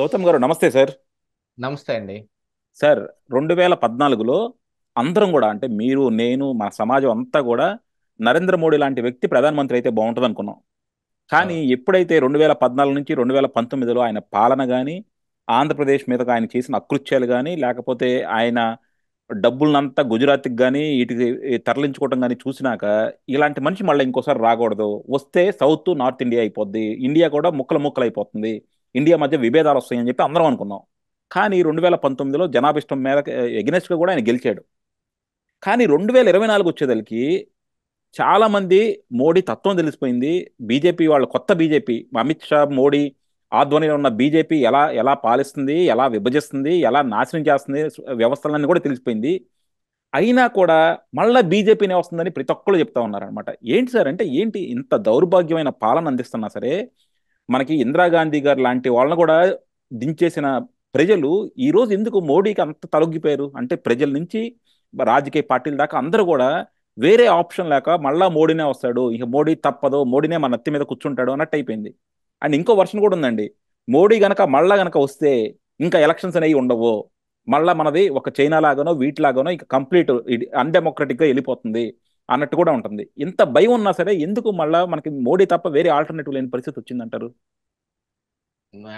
గౌతమ్ గారు నమస్తే సార్ నమస్తే అండి సార్ రెండు వేల పద్నాలుగులో అందరం కూడా అంటే మీరు నేను మన సమాజం అంతా కూడా నరేంద్ర మోడీ లాంటి వ్యక్తి ప్రధానమంత్రి అయితే బాగుంటుంది అనుకున్నాం కానీ ఎప్పుడైతే రెండు వేల పద్నాలుగు నుంచి రెండు వేల పంతొమ్మిదిలో ఆయన పాలన కానీ ఆంధ్రప్రదేశ్ మీద ఆయన చేసిన అకృత్యాలు కానీ లేకపోతే ఆయన డబ్బులనంతా గుజరాత్కి కానీ వీటికి తరలించుకోవటం కానీ చూసినాక ఇలాంటి మనిషి మళ్ళీ ఇంకోసారి రాకూడదు వస్తే సౌత్ నార్త్ ఇండియా అయిపోద్ది ఇండియా కూడా ముక్కలు ముక్కలు అయిపోతుంది ఇండియా మధ్య విభేదాలు వస్తాయని చెప్పి అందరం అనుకున్నాం కానీ రెండు వేల పంతొమ్మిదిలో జనాభిష్టం మేర ఎగ్నెస్ట్గా కూడా ఆయన గెలిచాడు కానీ రెండు వేల ఇరవై నాలుగు వచ్చేదలికి చాలామంది మోడీ తత్వం తెలిసిపోయింది బీజేపీ వాళ్ళు కొత్త బీజేపీ అమిత్ షా మోడీ ఆధ్వర్యంలో ఉన్న బీజేపీ ఎలా ఎలా పాలిస్తుంది ఎలా విభజిస్తుంది ఎలా నాశనం చేస్తుంది వ్యవస్థలన్నీ కూడా తెలిసిపోయింది అయినా కూడా మళ్ళా బీజేపీనే వస్తుందని ప్రతి ఒక్కళ్ళు చెప్తా ఉన్నారనమాట ఏంటి సార్ అంటే ఏంటి ఇంత దౌర్భాగ్యమైన పాలన అందిస్తున్నా సరే మనకి ఇందిరాగాంధీ గారు లాంటి వాళ్ళని కూడా దించేసిన ప్రజలు ఈరోజు ఎందుకు మోడీకి అంత తలొగ్గిపోయారు అంటే ప్రజల నుంచి రాజకీయ పార్టీల దాకా అందరూ కూడా వేరే ఆప్షన్ లేక మళ్ళా మోడీనే వస్తాడు ఇక మోడీ తప్పదు మోడీనే మన అత్తి మీద కూర్చుంటాడు అన్నట్టు అయిపోయింది అండ్ ఇంకో వర్షన్ కూడా ఉందండి మోడీ గనక మళ్ళా గనక వస్తే ఇంకా ఎలక్షన్స్ అనేవి ఉండవు మళ్ళా మనది ఒక చైనా లాగానో వీటిలాగానో ఇంకా కంప్లీట్ అన్డెమోక్రటిక్గా వెళ్ళిపోతుంది అన్నట్టు కూడా ఉంటుంది ఇంత భయం ఉన్నా సరే ఎందుకు మళ్ళా మనకి మోడీ తప్ప వేరే ఆల్టర్నేటివ్ లేని పరిస్థితి వచ్చిందంటారు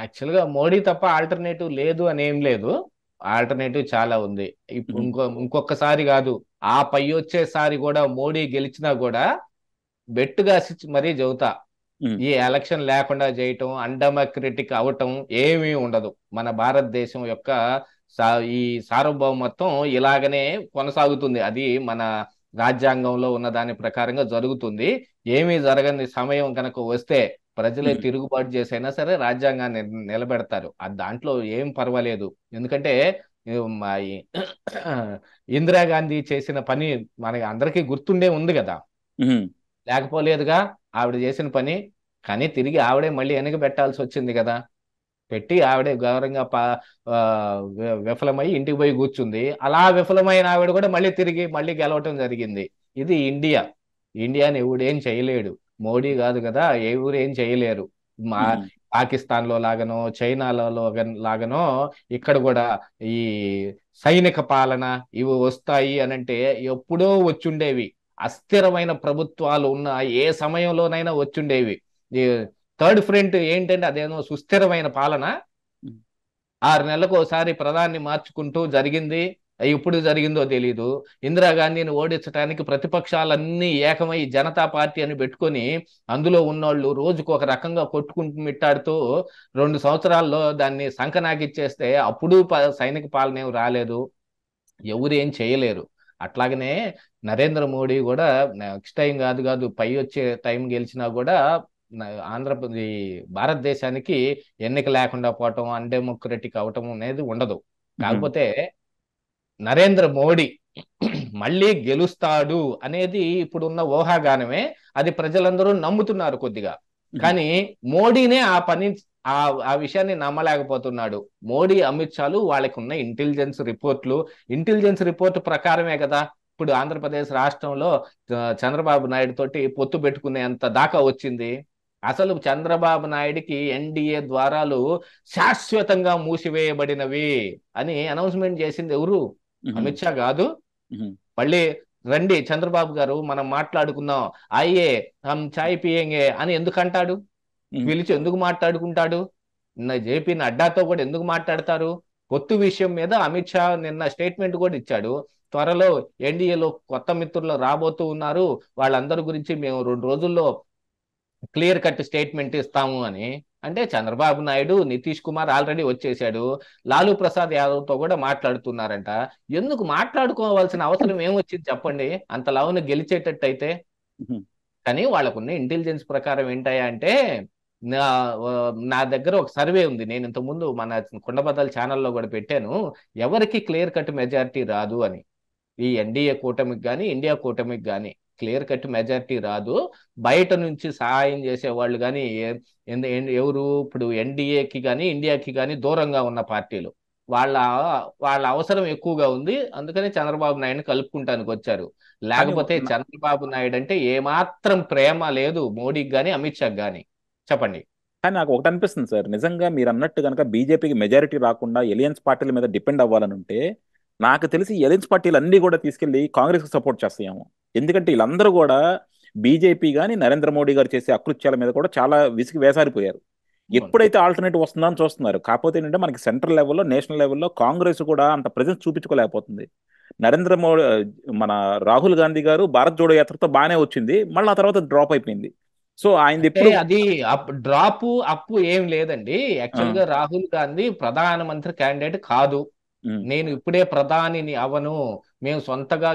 యాక్చువల్గా మోడీ తప్ప ఆల్టర్నేటివ్ లేదు అని ఏం లేదు ఆల్టర్నేటివ్ చాలా ఉంది ఇప్పుడు ఇంకో ఇంకొకసారి కాదు ఆ పై వచ్చేసారి కూడా మోడీ గెలిచినా కూడా బెట్టుగా మరీ చెబుతా ఈ ఎలక్షన్ లేకుండా చేయటం అన్డెమోక్రటిక్ అవటం ఏమీ ఉండదు మన భారతదేశం యొక్క ఈ సార్వభౌమత్వం ఇలాగనే కొనసాగుతుంది అది మన రాజ్యాంగంలో ఉన్న దాని ప్రకారంగా జరుగుతుంది ఏమీ జరగని సమయం కనుక వస్తే ప్రజలే తిరుగుబాటు చేసైనా సరే రాజ్యాంగాన్ని నిలబెడతారు అది దాంట్లో ఏం పర్వాలేదు ఎందుకంటే ఇందిరాగాంధీ చేసిన పని మనకి అందరికీ గుర్తుండే ఉంది కదా లేకపోలేదుగా ఆవిడ చేసిన పని కానీ తిరిగి ఆవిడే మళ్ళీ వెనక పెట్టాల్సి వచ్చింది కదా పెట్టి ఆవిడే గౌరవంగా విఫలమై ఇంటికి పోయి కూర్చుంది అలా విఫలమైన ఆవిడ కూడా మళ్ళీ తిరిగి మళ్ళీ గెలవటం జరిగింది ఇది ఇండియా ఇండియాని ఎవడేం చేయలేడు మోడీ కాదు కదా ఎవరు ఏం చేయలేరు మా పాకిస్తాన్ లో లాగనో చైనాలలో లాగనో ఇక్కడ కూడా ఈ సైనిక పాలన ఇవి వస్తాయి అనంటే ఎప్పుడో వచ్చుండేవి అస్థిరమైన ప్రభుత్వాలు ఉన్న ఏ సమయంలోనైనా వచ్చుండేవి థర్డ్ ఫ్రంట్ ఏంటంటే అదేదో సుస్థిరమైన పాలన ఆరు నెలలకు ఒకసారి ప్రధాని మార్చుకుంటూ జరిగింది ఎప్పుడు జరిగిందో తెలియదు ఇందిరాగాంధీని ఓడించడానికి ప్రతిపక్షాలన్నీ ఏకమై జనతా పార్టీ అని పెట్టుకొని అందులో ఉన్నోళ్ళు రోజుకు ఒక రకంగా కొట్టుకుంటూ మిట్టాడుతూ రెండు సంవత్సరాల్లో దాన్ని సంకనాకిచ్చేస్తే అప్పుడు సైనిక పాలన రాలేదు ఎవరు ఏం చేయలేరు అట్లాగనే నరేంద్ర మోడీ కూడా నెక్స్ట్ టైం కాదు కాదు పై వచ్చే టైం గెలిచినా కూడా ఆంధ్ర ఈ భారతదేశానికి ఎన్నిక లేకుండా పోవటం అన్డెమోక్రటిక్ అవటం అనేది ఉండదు కాకపోతే నరేంద్ర మోడీ మళ్ళీ గెలుస్తాడు అనేది ఇప్పుడు ఉన్న ఊహాగానమే అది ప్రజలందరూ నమ్ముతున్నారు కొద్దిగా కానీ మోడీనే ఆ పని ఆ ఆ విషయాన్ని నమ్మలేకపోతున్నాడు మోడీ అమిత్ షాలు వాళ్ళకి ఉన్న ఇంటెలిజెన్స్ రిపోర్ట్లు ఇంటెలిజెన్స్ రిపోర్ట్ ప్రకారమే కదా ఇప్పుడు ఆంధ్రప్రదేశ్ రాష్ట్రంలో చంద్రబాబు నాయుడు తోటి పొత్తు పెట్టుకునేంత దాకా వచ్చింది అసలు చంద్రబాబు నాయుడికి ఎన్డీఏ ద్వారాలు శాశ్వతంగా మూసివేయబడినవి అని అనౌన్స్మెంట్ చేసింది ఎవరు అమిత్ షా కాదు మళ్ళీ రండి చంద్రబాబు గారు మనం మాట్లాడుకుందాం అయ్యే హమ్ చాయ్ పియంగే అని ఎందుకు అంటాడు పిలిచి ఎందుకు మాట్లాడుకుంటాడు జేపీ నడ్డాతో కూడా ఎందుకు మాట్లాడతారు పొత్తు విషయం మీద అమిత్ షా నిన్న స్టేట్మెంట్ కూడా ఇచ్చాడు త్వరలో ఎన్డీఏలో కొత్త మిత్రులు రాబోతూ ఉన్నారు వాళ్ళందరి గురించి మేము రెండు రోజుల్లో క్లియర్ కట్ స్టేట్మెంట్ ఇస్తాము అని అంటే చంద్రబాబు నాయుడు నితీష్ కుమార్ ఆల్రెడీ వచ్చేసాడు లాలూ ప్రసాద్ యాదవ్ తో కూడా మాట్లాడుతున్నారంట ఎందుకు మాట్లాడుకోవాల్సిన అవసరం ఏమొచ్చింది చెప్పండి అంత లావును గెలిచేటట్టు అయితే కానీ వాళ్ళకున్న ఇంటెలిజెన్స్ ప్రకారం ఏంటయ్యా అంటే నా దగ్గర ఒక సర్వే ఉంది నేను ఇంత ముందు మన కుండబద్దల ఛానల్లో కూడా పెట్టాను ఎవరికి క్లియర్ కట్ మెజారిటీ రాదు అని ఈ ఎన్డీఏ కూటమికి కానీ ఇండియా కూటమికి కానీ క్లియర్ కట్ మెజారిటీ రాదు బయట నుంచి సహాయం చేసే వాళ్ళు కానీ ఎవరు ఇప్పుడు ఎన్డీఏకి కానీ ఇండియాకి కానీ దూరంగా ఉన్న పార్టీలు వాళ్ళ వాళ్ళ అవసరం ఎక్కువగా ఉంది అందుకని చంద్రబాబు నాయుడు కలుపుకుంటానికి వచ్చారు లేకపోతే చంద్రబాబు నాయుడు అంటే ఏమాత్రం ప్రేమ లేదు మోడీకి కానీ అమిత్ షాకి కానీ చెప్పండి కానీ నాకు ఒకటి అనిపిస్తుంది సార్ నిజంగా మీరు అన్నట్టు కనుక బీజేపీకి మెజారిటీ రాకుండా ఎలియన్స్ పార్టీల మీద డిపెండ్ అవ్వాలనుంటే నాకు తెలిసి ఎలియన్స్ పార్టీలు అన్ని కూడా తీసుకెళ్లి కాంగ్రెస్ కి సపోర్ట్ చేస్తాయేమో ఎందుకంటే వీళ్ళందరూ కూడా బీజేపీ కానీ నరేంద్ర మోడీ గారు చేసే అకృత్యాల మీద కూడా చాలా విసిగి వేసారిపోయారు ఎప్పుడైతే ఆల్టర్నేటివ్ వస్తుందని చూస్తున్నారు కాకపోతే ఏంటంటే మనకి సెంట్రల్ లెవెల్లో నేషనల్ లెవెల్లో కాంగ్రెస్ కూడా అంత ప్రజెన్స్ చూపించుకోలేకపోతుంది నరేంద్ర మోడీ మన రాహుల్ గాంధీ గారు భారత్ జోడో యాత్రతో బాగానే వచ్చింది మళ్ళీ ఆ తర్వాత డ్రాప్ అయిపోయింది సో ఆయన అది డ్రాప్ అప్పు ఏం లేదండి యాక్చువల్ గా రాహుల్ గాంధీ ప్రధానమంత్రి క్యాండిడేట్ కాదు నేను ఇప్పుడే ప్రధానిని అవను మేము సొంతగా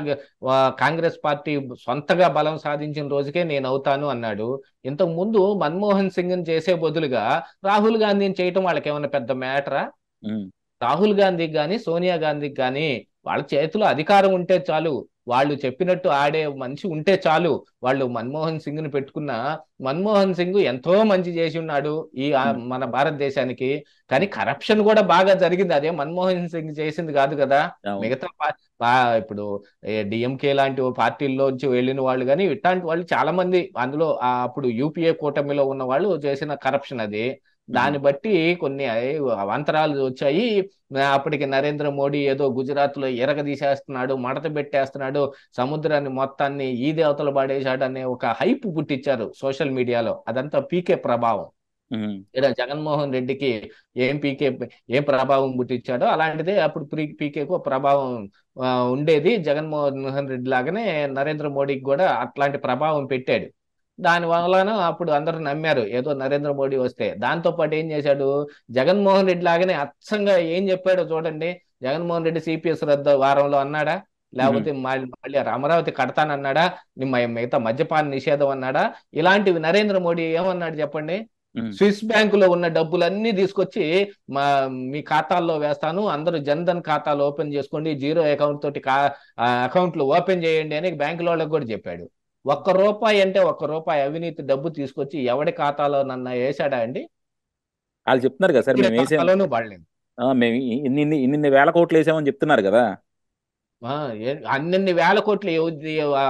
కాంగ్రెస్ పార్టీ సొంతగా బలం సాధించిన రోజుకే నేను అవుతాను అన్నాడు ఇంతకు ముందు మన్మోహన్ సింగ్ చేసే బదులుగా రాహుల్ గాంధీని చేయటం వాళ్ళకి ఏమైనా పెద్ద మ్యాటరా రాహుల్ గాంధీకి కానీ సోనియా గాంధీకి కానీ వాళ్ళ చేతిలో అధికారం ఉంటే చాలు వాళ్ళు చెప్పినట్టు ఆడే మనిషి ఉంటే చాలు వాళ్ళు మన్మోహన్ సింగ్ ని పెట్టుకున్న మన్మోహన్ సింగ్ ఎంతో మంచి చేసి ఉన్నాడు ఈ మన భారతదేశానికి కానీ కరప్షన్ కూడా బాగా జరిగింది అదే మన్మోహన్ సింగ్ చేసింది కాదు కదా మిగతా ఇప్పుడు డిఎంకే లాంటి పార్టీల్లోంచి వెళ్ళిన వాళ్ళు కానీ ఇట్లాంటి వాళ్ళు చాలా మంది అందులో అప్పుడు యూపీఏ కూటమిలో ఉన్న వాళ్ళు చేసిన కరప్షన్ అది దాన్ని బట్టి కొన్ని అవంతరాలు వచ్చాయి అప్పటికి నరేంద్ర మోడీ ఏదో గుజరాత్ లో ఎరగదీసేస్తున్నాడు మడత పెట్టేస్తున్నాడు సముద్రాన్ని మొత్తాన్ని ఈ దేవతలు పడేశాడు అనే ఒక హైప్ పుట్టించారు సోషల్ మీడియాలో అదంతా పీకే ప్రభావం లేదా జగన్మోహన్ రెడ్డికి ఏం పీకే ఏం ప్రభావం పుట్టించాడో అలాంటిదే అప్పుడు పీకేకు ప్రభావం ఉండేది జగన్మోహన్ రెడ్డి లాగానే నరేంద్ర మోడీకి కూడా అట్లాంటి ప్రభావం పెట్టాడు దాని వలన అప్పుడు అందరూ నమ్మారు ఏదో నరేంద్ర మోడీ వస్తే దాంతో పాటు ఏం చేశాడు జగన్మోహన్ రెడ్డి లాగానే అచ్చంగా ఏం చెప్పాడో చూడండి జగన్మోహన్ రెడ్డి సిపిఎస్ రద్దు వారంలో అన్నాడా లేకపోతే మళ్ళీ మళ్ళీ అమరావతి కడతానన్నాడా మిగతా మద్యపాన నిషేధం అన్నాడా ఇలాంటివి నరేంద్ర మోడీ ఏమన్నాడు చెప్పండి స్విస్ బ్యాంక్ లో ఉన్న డబ్బులన్నీ తీసుకొచ్చి మా మీ ఖాతాల్లో వేస్తాను అందరూ జన్ధన్ ఖాతాలు ఓపెన్ చేసుకోండి జీరో అకౌంట్ తోటి అకౌంట్లు ఓపెన్ చేయండి అని బ్యాంకుల వాళ్ళకి కూడా చెప్పాడు ఒక్క రూపాయి అంటే ఒక్క రూపాయి అవినీతి డబ్బు తీసుకొచ్చి ఎవడి ఖాతాలో నన్న వేసాడా అండి వాళ్ళు చెప్తున్నారు కదా సార్ మేము వేసాము మేము ఇన్ని ఇన్ని వేల కోట్లు వేసామని చెప్తున్నారు కదా అన్నిన్ని వేల కోట్లు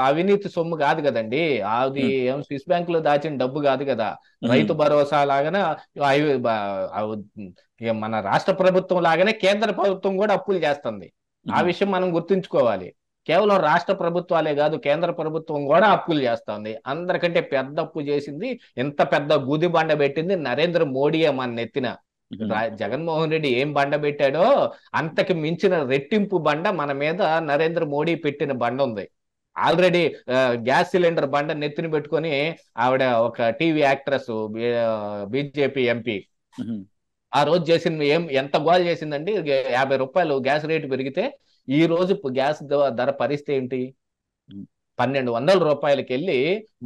అవినీతి సొమ్ము కాదు కదండి అది ఏం స్విస్ బ్యాంక్ లో దాచిన డబ్బు కాదు కదా రైతు భరోసా లాగానే మన రాష్ట్ర ప్రభుత్వం లాగానే కేంద్ర ప్రభుత్వం కూడా అప్పులు చేస్తుంది ఆ విషయం మనం గుర్తుంచుకోవాలి కేవలం రాష్ట్ర ప్రభుత్వాలే కాదు కేంద్ర ప్రభుత్వం కూడా అప్పులు చేస్తుంది అందరికంటే పెద్ద అప్పు చేసింది ఇంత పెద్ద గుది బండ పెట్టింది నరేంద్ర మోడీయే మన నెత్తిన జగన్మోహన్ రెడ్డి ఏం బండ పెట్టాడో అంతకి మించిన రెట్టింపు బండ మన మీద నరేంద్ర మోడీ పెట్టిన బండ ఉంది ఆల్రెడీ గ్యాస్ సిలిండర్ బండ నెత్తిని పెట్టుకొని ఆవిడ ఒక టీవీ యాక్ట్రెస్ బీజేపీ ఎంపీ ఆ రోజు చేసిన ఏం ఎంత గోల్ చేసిందండి యాభై రూపాయలు గ్యాస్ రేటు పెరిగితే ఈ రోజు గ్యాస్ ధర పరిస్థితి ఏంటి పన్నెండు వందల రూపాయలకి వెళ్ళి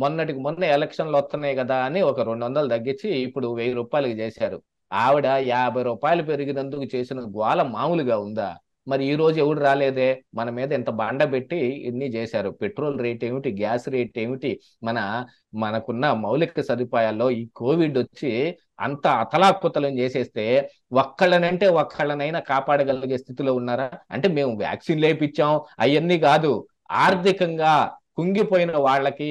మొన్నటికి మొన్న ఎలక్షన్లు వస్తున్నాయి కదా అని ఒక రెండు వందలు తగ్గించి ఇప్పుడు వెయ్యి రూపాయలకి చేశారు ఆవిడ యాభై రూపాయలు పెరిగినందుకు చేసిన గోల మామూలుగా ఉందా మరి ఈ రోజు ఎవడు రాలేదే మన మీద ఇంత బండ పెట్టి ఇన్ని చేశారు పెట్రోల్ రేట్ ఏమిటి గ్యాస్ రేట్ ఏమిటి మన మనకున్న మౌలిక సదుపాయాల్లో ఈ కోవిడ్ వచ్చి అంత అతలాకుతలం చేసేస్తే ఒక్కళ్ళనంటే ఒక్కళ్ళనైనా కాపాడగలిగే స్థితిలో ఉన్నారా అంటే మేము వ్యాక్సిన్ లేపించాం అవన్నీ కాదు ఆర్థికంగా కుంగిపోయిన వాళ్ళకి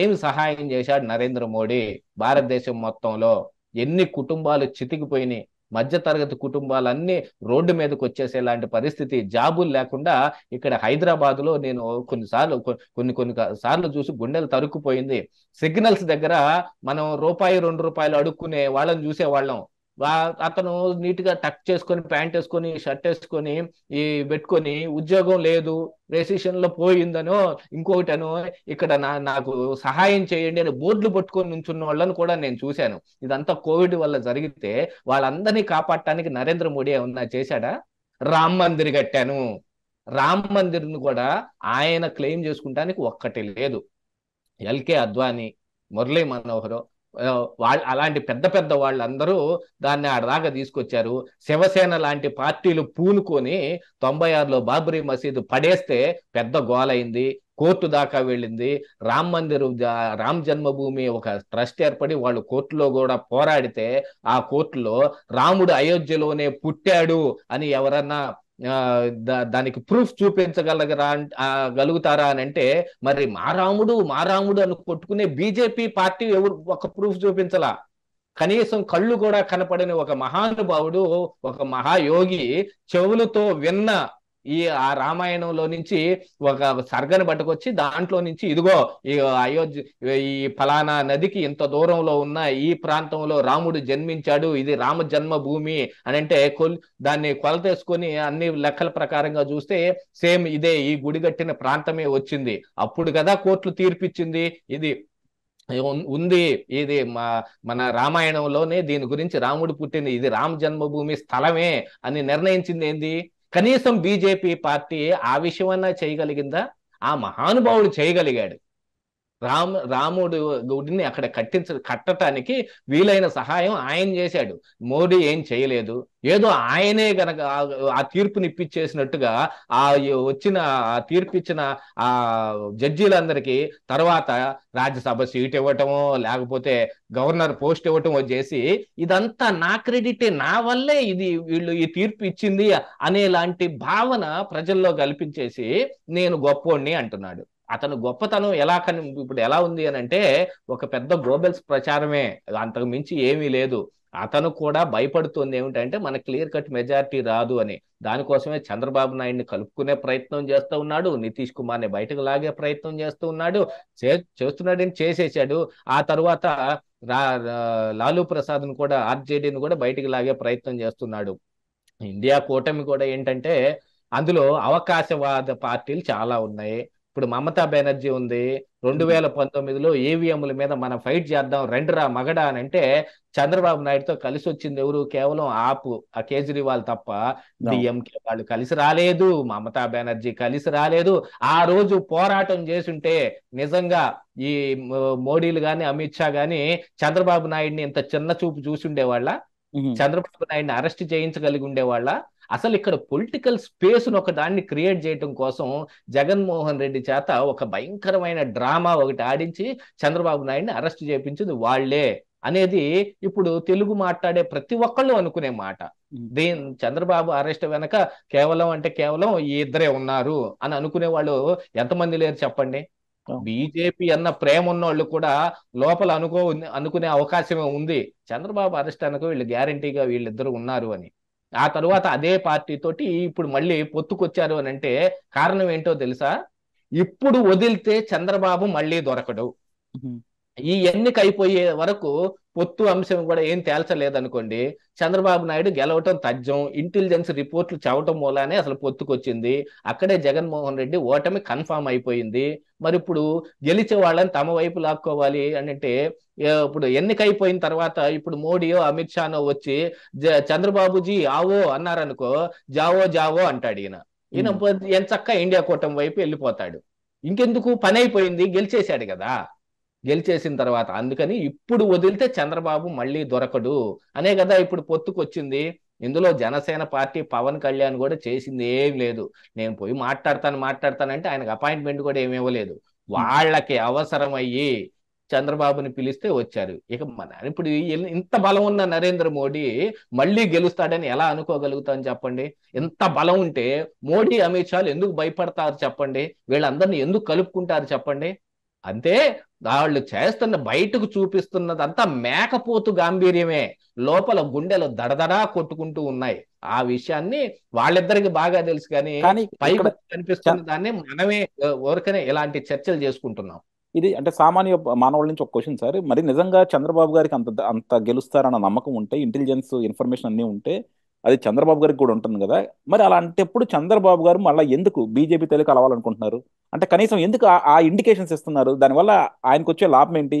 ఏమి సహాయం చేశాడు నరేంద్ర మోడీ భారతదేశం మొత్తంలో ఎన్ని కుటుంబాలు చితికిపోయినాయి మధ్యతరగతి కుటుంబాలన్నీ రోడ్డు మీదకి వచ్చేసేలాంటి పరిస్థితి జాబులు లేకుండా ఇక్కడ హైదరాబాద్ లో నేను కొన్నిసార్లు కొన్ని కొన్ని సార్లు చూసి గుండెలు తరుక్కుపోయింది సిగ్నల్స్ దగ్గర మనం రూపాయి రెండు రూపాయలు అడుక్కునే వాళ్ళని చూసేవాళ్ళం అతను నీట్ గా టక్ చేసుకొని ప్యాంట్ వేసుకొని షర్ట్ వేసుకొని ఈ పెట్టుకొని ఉద్యోగం లేదు రెసిషన్ లో పోయిందనో ఇంకొకటనో ఇక్కడ నా నాకు సహాయం చేయండి అని బోర్డులు పట్టుకొని నుంచున్న వాళ్ళని కూడా నేను చూశాను ఇదంతా కోవిడ్ వల్ల జరిగితే వాళ్ళందరినీ కాపాడటానికి నరేంద్ర మోడీ ఏమన్నా చేశాడా రామ్ మందిర్ కట్టాను రామ్ ను కూడా ఆయన క్లెయిమ్ చేసుకుంటానికి ఒక్కటి లేదు ఎల్కే అద్వానీ మురళీ మనోహర్ వాళ్ళ అలాంటి పెద్ద పెద్ద వాళ్ళందరూ దాన్ని ఆడదాకా తీసుకొచ్చారు శివసేన లాంటి పార్టీలు పూనుకొని తొంభై ఆరులో బాబ్రీ మసీదు పడేస్తే పెద్ద గోలైంది కోర్టు దాకా వెళ్ళింది రామ్ మందిర్ రామ్ జన్మభూమి ఒక ట్రస్ట్ ఏర్పడి వాళ్ళు కోర్టులో కూడా పోరాడితే ఆ కోర్టులో రాముడు అయోధ్యలోనే పుట్టాడు అని ఎవరన్నా దానికి ప్రూఫ్ చూపించగలగరా గలుగుతారా అని అంటే మరి మారాముడు మారాముడు అని కొట్టుకునే బీజేపీ పార్టీ ఎవరు ఒక ప్రూఫ్ చూపించలా కనీసం కళ్ళు కూడా కనపడని ఒక మహానుభావుడు ఒక మహాయోగి చెవులతో విన్న ఈ ఆ రామాయణంలో నుంచి ఒక సర్గను పట్టుకొచ్చి దాంట్లో నుంచి ఇదిగో ఈ అయోధ్య ఈ ఫలానా నదికి ఇంత దూరంలో ఉన్న ఈ ప్రాంతంలో రాముడు జన్మించాడు ఇది రామ జన్మభూమి అని అంటే కొల్ దాన్ని కొలతేసుకొని అన్ని లెక్కల ప్రకారంగా చూస్తే సేమ్ ఇదే ఈ గుడి కట్టిన ప్రాంతమే వచ్చింది అప్పుడు కదా కోర్టులు తీర్పిచ్చింది ఇది ఉంది ఇది మా మన రామాయణంలోనే దీని గురించి రాముడు పుట్టింది ఇది రామ జన్మభూమి స్థలమే అని నిర్ణయించింది ఏంది కనీసం బీజేపీ పార్టీ ఆ విషయమన్నా చేయగలిగిందా ఆ మహానుభావుడు చేయగలిగాడు రామ రాముడు గుడిని అక్కడ కట్టించ కట్టడానికి వీలైన సహాయం ఆయన చేశాడు మోడీ ఏం చేయలేదు ఏదో ఆయనే గనక ఆ తీర్పునిప్పించేసినట్టుగా ఆ వచ్చిన ఆ తీర్పిచ్చిన ఆ జడ్జీలందరికీ తర్వాత రాజ్యసభ సీట్ ఇవ్వటము లేకపోతే గవర్నర్ పోస్ట్ ఇవ్వటం చేసి ఇదంతా నా క్రెడిటే నా వల్లే ఇది వీళ్ళు ఈ తీర్పు ఇచ్చింది అనేలాంటి భావన ప్రజల్లో కల్పించేసి నేను గొప్పోడిని అంటున్నాడు అతను గొప్పతనం ఎలా కని ఇప్పుడు ఎలా ఉంది అని అంటే ఒక పెద్ద గ్లోబల్స్ ప్రచారమే అంతకు మించి ఏమీ లేదు అతను కూడా భయపడుతుంది ఏమిటంటే మన క్లియర్ కట్ మెజారిటీ రాదు అని దానికోసమే చంద్రబాబు నాయుడిని కలుపుకునే ప్రయత్నం చేస్తూ ఉన్నాడు నితీష్ కుమార్ ని బయటకు లాగే ప్రయత్నం చేస్తూ ఉన్నాడు చేస్తున్నాడని చేసేసాడు ఆ తర్వాత లాలూ ప్రసాద్ ను కూడా ఆర్జేడీని కూడా బయటకు లాగే ప్రయత్నం చేస్తున్నాడు ఇండియా కూటమి కూడా ఏంటంటే అందులో అవకాశవాద పార్టీలు చాలా ఉన్నాయి ఇప్పుడు మమతా బెనర్జీ ఉంది రెండు వేల పంతొమ్మిదిలో ఏవిఎంల మీద మనం ఫైట్ చేద్దాం రా మగడా అని అంటే చంద్రబాబు నాయుడుతో కలిసి వచ్చింది ఎవరు కేవలం ఆపు ఆ కేజ్రీవాల్ తప్ప డిఎంకే వాళ్ళు కలిసి రాలేదు మమతా బెనర్జీ కలిసి రాలేదు ఆ రోజు పోరాటం చేసుంటే నిజంగా ఈ మోడీలు గాని అమిత్ షా గాని చంద్రబాబు నాయుడిని ఇంత చిన్న చూపు చూసి ఉండేవాళ్ళ చంద్రబాబు నాయుడిని అరెస్ట్ చేయించగలిగి ఉండేవాళ్ళ అసలు ఇక్కడ పొలిటికల్ స్పేస్ను ఒక దాన్ని క్రియేట్ చేయటం కోసం జగన్మోహన్ రెడ్డి చేత ఒక భయంకరమైన డ్రామా ఒకటి ఆడించి చంద్రబాబు నాయుడిని అరెస్ట్ చేయించింది వాళ్లే అనేది ఇప్పుడు తెలుగు మాట్లాడే ప్రతి ఒక్కళ్ళు అనుకునే మాట దీని చంద్రబాబు అరెస్ట్ వెనక కేవలం అంటే కేవలం ఈ ఇద్దరే ఉన్నారు అని అనుకునే వాళ్ళు ఎంతమంది లేరు చెప్పండి బీజేపీ అన్న ప్రేమ వాళ్ళు కూడా లోపల అనుకో అనుకునే అవకాశమే ఉంది చంద్రబాబు అరెస్ట్ అనుకో వీళ్ళు గ్యారంటీగా వీళ్ళిద్దరు ఉన్నారు అని ఆ తర్వాత అదే పార్టీతోటి ఇప్పుడు మళ్ళీ పొత్తుకొచ్చారు అని అంటే కారణం ఏంటో తెలుసా ఇప్పుడు వదిలితే చంద్రబాబు మళ్ళీ దొరకడు ఈ ఎన్నిక అయిపోయే వరకు పొత్తు అంశం కూడా ఏం తేల్చలేదనుకోండి చంద్రబాబు నాయుడు గెలవటం తజ్జం ఇంటెలిజెన్స్ రిపోర్ట్లు చవటం మూలానే అసలు పొత్తుకొచ్చింది అక్కడే జగన్మోహన్ రెడ్డి ఓటమి కన్ఫామ్ అయిపోయింది మరి ఇప్పుడు గెలిచే వాళ్ళని తమ వైపు లాక్కోవాలి అని అంటే ఇప్పుడు ఎన్నికైపోయిన తర్వాత ఇప్పుడు మోడీయో అమిత్ షానో వచ్చి చంద్రబాబుజీ ఆవో అన్నారనుకో జావో జావో అంటాడు ఈయన ఈయన ఎంచక్క ఇండియా కూటమి వైపు వెళ్ళిపోతాడు ఇంకెందుకు పని అయిపోయింది గెలిచేశాడు కదా గెలిచేసిన తర్వాత అందుకని ఇప్పుడు వదిలితే చంద్రబాబు మళ్ళీ దొరకడు అనే కదా ఇప్పుడు పొత్తుకొచ్చింది ఇందులో జనసేన పార్టీ పవన్ కళ్యాణ్ కూడా చేసింది ఏం లేదు నేను పోయి మాట్లాడతాను మాట్లాడతానంటే ఆయనకు అపాయింట్మెంట్ కూడా ఏమి ఇవ్వలేదు వాళ్ళకి అవసరం అయ్యి చంద్రబాబుని పిలిస్తే వచ్చారు ఇక మన ఇప్పుడు ఇంత బలం ఉన్న నరేంద్ర మోడీ మళ్ళీ గెలుస్తాడని ఎలా అనుకోగలుగుతాను చెప్పండి ఇంత బలం ఉంటే మోడీ అమిత్ షాలు ఎందుకు భయపడతారు చెప్పండి వీళ్ళందరినీ ఎందుకు కలుపుకుంటారు చెప్పండి అంతే వాళ్ళు చేస్తున్న బయటకు చూపిస్తున్నది అంతా మేకపోతు గాంభీర్యమే లోపల గుండెలు దడదడా కొట్టుకుంటూ ఉన్నాయి ఆ విషయాన్ని వాళ్ళిద్దరికి బాగా తెలుసు కానీ పై కనిపిస్తున్న దాన్ని మనమే ఊరికనే ఇలాంటి చర్చలు చేసుకుంటున్నాం ఇది అంటే సామాన్య మానవుల నుంచి ఒక క్వశ్చన్ సార్ మరి నిజంగా చంద్రబాబు గారికి అంత అంత గెలుస్తారన్న నమ్మకం ఉంటే ఇంటెలిజెన్స్ ఇన్ఫర్మేషన్ అన్నీ ఉంటే అది చంద్రబాబు గారికి కూడా ఉంటుంది కదా మరి అలాంటప్పుడు చంద్రబాబు గారు మళ్ళీ ఎందుకు బీజేపీ తెలుగు కలవాలనుకుంటున్నారు అంటే కనీసం ఎందుకు ఆ ఇండికేషన్స్ ఇస్తున్నారు దానివల్ల ఆయనకు వచ్చే లాభం ఏంటి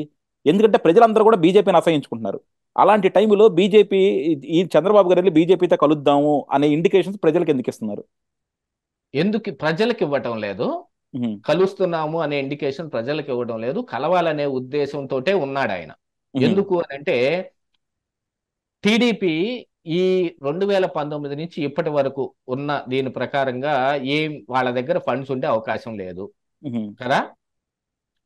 ఎందుకంటే ప్రజలందరూ కూడా బీజేపీని అసహించుకుంటున్నారు అలాంటి టైంలో బీజేపీ ఈ చంద్రబాబు గారు వెళ్ళి బీజేపీతో కలుద్దాము అనే ఇండికేషన్స్ ప్రజలకు ఎందుకు ఇస్తున్నారు ఎందుకు ప్రజలకు ఇవ్వటం లేదు కలుస్తున్నాము అనే ఇండికేషన్ ప్రజలకు ఇవ్వడం లేదు కలవాలనే ఉద్దేశంతో ఉన్నాడు ఆయన ఎందుకు అని అంటే టీడీపీ ఈ రెండు వేల పంతొమ్మిది నుంచి ఇప్పటి వరకు ఉన్న దీని ప్రకారంగా ఏం వాళ్ళ దగ్గర ఫండ్స్ ఉండే అవకాశం లేదు కదా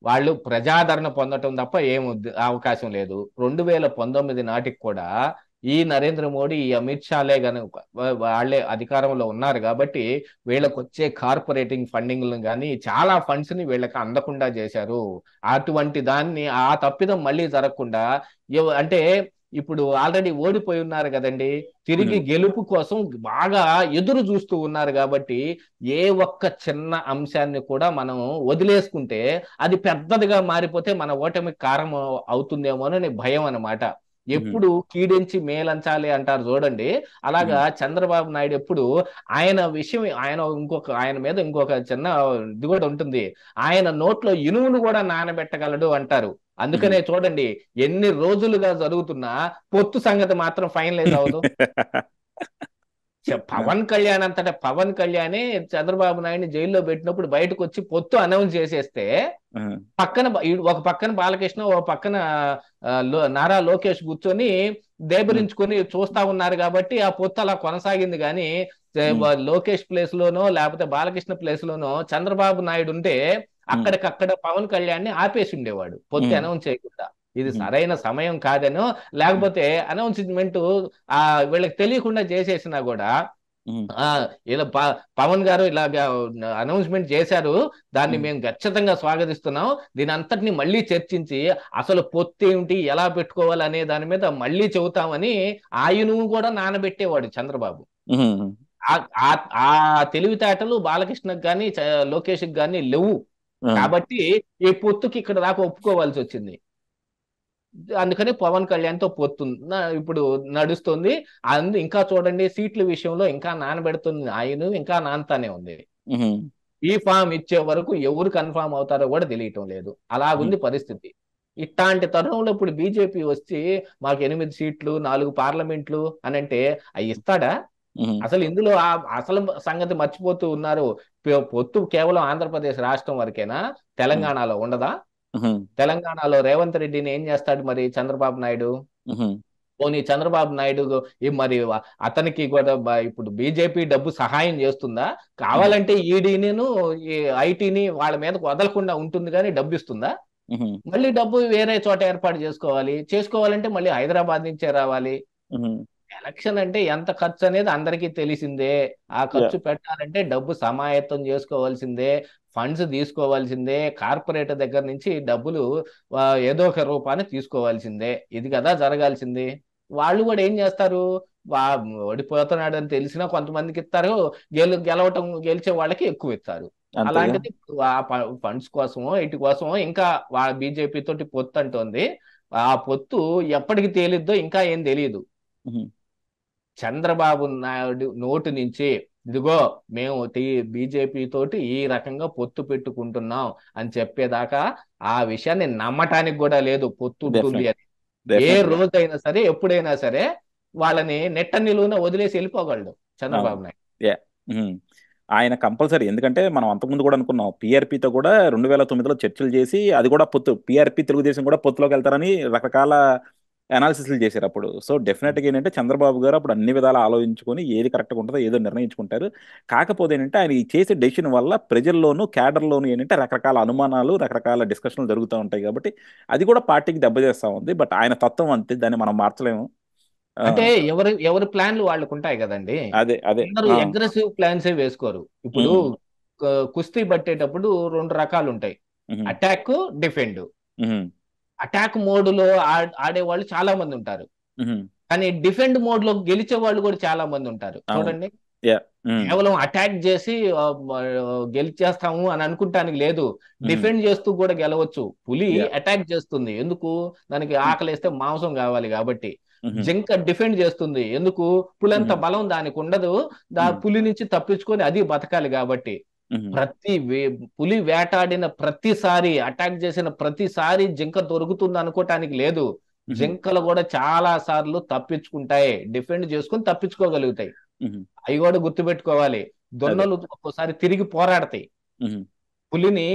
వాళ్ళు ప్రజాదరణ పొందటం తప్ప ఏం అవకాశం లేదు రెండు వేల పంతొమ్మిది నాటికి కూడా ఈ నరేంద్ర మోడీ ఈ అమిత్ షాలే కనుక వాళ్ళే అధికారంలో ఉన్నారు కాబట్టి వీళ్ళకు వచ్చే కార్పొరేటింగ్ ఫండింగ్లను కానీ చాలా ఫండ్స్ ని వీళ్ళకి అందకుండా చేశారు అటువంటి దాన్ని ఆ తప్పిదం మళ్ళీ జరగకుండా అంటే ఇప్పుడు ఆల్రెడీ ఓడిపోయి ఉన్నారు కదండి తిరిగి గెలుపు కోసం బాగా ఎదురు చూస్తూ ఉన్నారు కాబట్టి ఏ ఒక్క చిన్న అంశాన్ని కూడా మనం వదిలేసుకుంటే అది పెద్దదిగా మారిపోతే మన ఓటమికి కారం అవుతుందేమో అని భయం అనమాట ఎప్పుడు కీడించి మేలంచాలి అంటారు చూడండి అలాగా చంద్రబాబు నాయుడు ఎప్పుడు ఆయన విషయం ఆయన ఇంకొక ఆయన మీద ఇంకొక చిన్న ఇది కూడా ఉంటుంది ఆయన నోట్లో ఇనుమును కూడా నానబెట్టగలడు అంటారు అందుకనే చూడండి ఎన్ని రోజులుగా జరుగుతున్నా పొత్తు సంగతి మాత్రం ఫైనలైజ్ అవ్వదు పవన్ కళ్యాణ్ అంతటా పవన్ కళ్యాణ్ చంద్రబాబు నాయుడు జైల్లో పెట్టినప్పుడు బయటకు వచ్చి పొత్తు అనౌన్స్ చేసేస్తే పక్కన ఒక పక్కన బాలకృష్ణ ఒక పక్కన నారా లోకేష్ కూర్చొని దేబరించుకొని చూస్తా ఉన్నారు కాబట్టి ఆ పొత్తు అలా కొనసాగింది కానీ లోకేష్ ప్లేస్ లోనో లేకపోతే బాలకృష్ణ ప్లేస్ లోనో చంద్రబాబు నాయుడు ఉంటే అక్కడికక్కడ పవన్ కళ్యాణ్ ని ఆపేసి ఉండేవాడు పొద్దు అనౌన్స్ చేయకుండా ఇది సరైన సమయం కాదనో లేకపోతే అనౌన్స్మెంట్ ఆ వీళ్ళకి తెలియకుండా చేసేసినా కూడా ఇలా పవన్ గారు ఇలా అనౌన్స్మెంట్ చేశారు దాన్ని మేము ఖచ్చితంగా స్వాగతిస్తున్నాం దీని అంతటిని మళ్ళీ చర్చించి అసలు పొత్తు ఏమిటి ఎలా పెట్టుకోవాలి అనే దాని మీద మళ్ళీ చెబుతామని ఆయను కూడా నానబెట్టేవాడు చంద్రబాబు ఆ తెలివితేటలు బాలకృష్ణకు కానీ లోకేష్కి కానీ లేవు కాబట్టి ఈ పొత్తుకి ఇక్కడ దాకా ఒప్పుకోవాల్సి వచ్చింది అందుకని పవన్ కళ్యాణ్తో పొత్తు ఇప్పుడు నడుస్తుంది అందు ఇంకా చూడండి సీట్ల విషయంలో ఇంకా నానబెడుతుంది ఆయన ఇంకా నానతానే ఉంది ఈ ఫామ్ ఇచ్చే వరకు ఎవరు కన్ఫామ్ అవుతారో కూడా తెలియటం లేదు అలాగుంది పరిస్థితి ఇట్లాంటి తరుణంలో ఇప్పుడు బీజేపీ వచ్చి మాకు ఎనిమిది సీట్లు నాలుగు పార్లమెంట్లు అని అంటే అవి ఇస్తాడా అసలు ఇందులో ఆ అసలు సంగతి మర్చిపోతూ ఉన్నారు పొత్తు కేవలం ఆంధ్రప్రదేశ్ రాష్ట్రం వరకేనా తెలంగాణలో ఉండదా తెలంగాణలో రేవంత్ రెడ్డిని ఏం చేస్తాడు మరి చంద్రబాబు నాయుడు పోనీ చంద్రబాబు నాయుడు మరి అతనికి కూడా ఇప్పుడు బీజేపీ డబ్బు సహాయం చేస్తుందా కావాలంటే ఈడీని ఐటీని వాళ్ళ మీదకు వదలకుండా ఉంటుంది కానీ డబ్బు ఇస్తుందా మళ్ళీ డబ్బు వేరే చోట ఏర్పాటు చేసుకోవాలి చేసుకోవాలంటే మళ్ళీ హైదరాబాద్ నుంచే రావాలి ఎలక్షన్ అంటే ఎంత ఖర్చు అనేది అందరికీ తెలిసిందే ఆ ఖర్చు పెట్టాలంటే డబ్బు సమాయత్తం చేసుకోవాల్సిందే ఫండ్స్ తీసుకోవాల్సిందే కార్పొరేట్ దగ్గర నుంచి డబ్బులు ఏదో ఒక రూపాన్ని తీసుకోవాల్సిందే ఇది కదా జరగాల్సింది వాళ్ళు కూడా ఏం చేస్తారు ఓడిపోతున్నాడు అని తెలిసినా కొంతమందికి ఇస్తారు గెలు గెలవటం గెలిచే వాళ్ళకి ఎక్కువ ఇస్తారు అలాంటిది ఆ ఫండ్స్ కోసమో ఇటు కోసమో ఇంకా వాళ్ళ బీజేపీ తోటి పొత్తు అంటుంది ఆ పొత్తు ఎప్పటికి తేలిద్దో ఇంకా ఏం తెలియదు చంద్రబాబు నాయుడు నోటు నుంచి ఇదిగో మేము బీజేపీ తోటి ఈ రకంగా పొత్తు పెట్టుకుంటున్నాం అని చెప్పేదాకా ఆ విషయాన్ని నమ్మటానికి కూడా లేదు పొత్తు ఉంటుంది అని ఏ రోజైనా సరే ఎప్పుడైనా సరే వాళ్ళని నెట్ట నిలువున వదిలేసి వెళ్ళిపోగలడు చంద్రబాబు నాయుడు ఆయన కంపల్సరీ ఎందుకంటే మనం అంతకుముందు కూడా అనుకున్నాం పీఆర్పీతో కూడా రెండు వేల తొమ్మిదిలో చర్చలు చేసి అది కూడా పొత్తు పీఆర్పీ తెలుగుదేశం కూడా పొత్తులోకి వెళ్తారని రకరకాల అనాలిసిస్లు చేశారు అప్పుడు సో డెఫినెట్గా ఏంటంటే చంద్రబాబు గారు అప్పుడు అన్ని విధాలు ఆలోచించుకొని ఏది కరెక్ట్గా ఉంటుందో ఏదో నిర్ణయించుకుంటారు కాకపోతే ఏంటంటే ఆయన చేసే డెసిషన్ వల్ల ప్రజల్లోనూ క్యాడర్లోనూ ఏంటంటే రకరకాల అనుమానాలు రకరకాల డిస్కషన్లు జరుగుతూ ఉంటాయి కాబట్టి అది కూడా పార్టీకి దెబ్బతీస్తా ఉంది బట్ ఆయన తత్వం అంతే దాన్ని మనం మార్చలేము అంటే ఎవరి ఎవరి ప్లాన్లు వాళ్ళకు ఉంటాయి కదండి అదే అదే అగ్రెసివ్ ప్లాన్స్ వేసుకోరు ఇప్పుడు కుస్తీ పట్టేటప్పుడు రెండు రకాలు ఉంటాయి అటాక్ డిఫెండ్ అటాక్ మోడ్ లో ఆడే వాళ్ళు చాలా మంది ఉంటారు కానీ డిఫెండ్ మోడ్ లో గెలిచే వాళ్ళు కూడా చాలా మంది ఉంటారు చూడండి కేవలం అటాక్ చేసి గెలిచేస్తాము అని అనుకుంటానికి లేదు డిఫెండ్ చేస్తూ కూడా గెలవచ్చు పులి అటాక్ చేస్తుంది ఎందుకు దానికి ఆకలిస్తే మాంసం కావాలి కాబట్టి జింక డిఫెండ్ చేస్తుంది ఎందుకు పులి అంత బలం దానికి ఉండదు దా పులి నుంచి తప్పించుకొని అది బతకాలి కాబట్టి ప్రతి పులి వేటాడిన ప్రతిసారి అటాక్ చేసిన ప్రతిసారి జింక దొరుకుతుంది అనుకోవటానికి లేదు జింకలు కూడా చాలా సార్లు తప్పించుకుంటాయి డిఫెండ్ చేసుకుని తప్పించుకోగలుగుతాయి అవి కూడా గుర్తుపెట్టుకోవాలి దొన్నలు ఒక్కోసారి తిరిగి పోరాడతాయి పులిని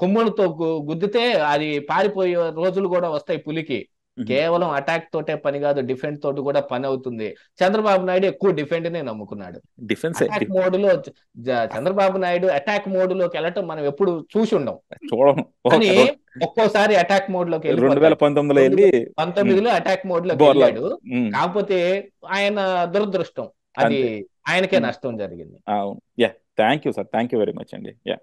కొమ్ములతో గుద్దితే అది పారిపోయే రోజులు కూడా వస్తాయి పులికి కేవలం అటాక్ తోటే పని కాదు డిఫెన్స్ తోటి కూడా పని అవుతుంది చంద్రబాబు నాయుడు ఎక్కువ డిఫెండ్ నే నమ్ముకున్నాడు డిఫెన్స్ మోడ్ లో చంద్రబాబు నాయుడు అటాక్ మోడ్ లోకి వెళ్ళటం మనం ఎప్పుడు చూసి ఉండం చూడం కానీ ఒక్కోసారి అటాక్ మోడ్ లోకి వెళ్ళి పంతొమ్మిదిలో అటాక్ మోడ్ లోకి వెళ్ళాడు కాకపోతే ఆయన దురదృష్టం అది ఆయనకే నష్టం జరిగింది అవును yeah thank you sir thank you very much అండి యా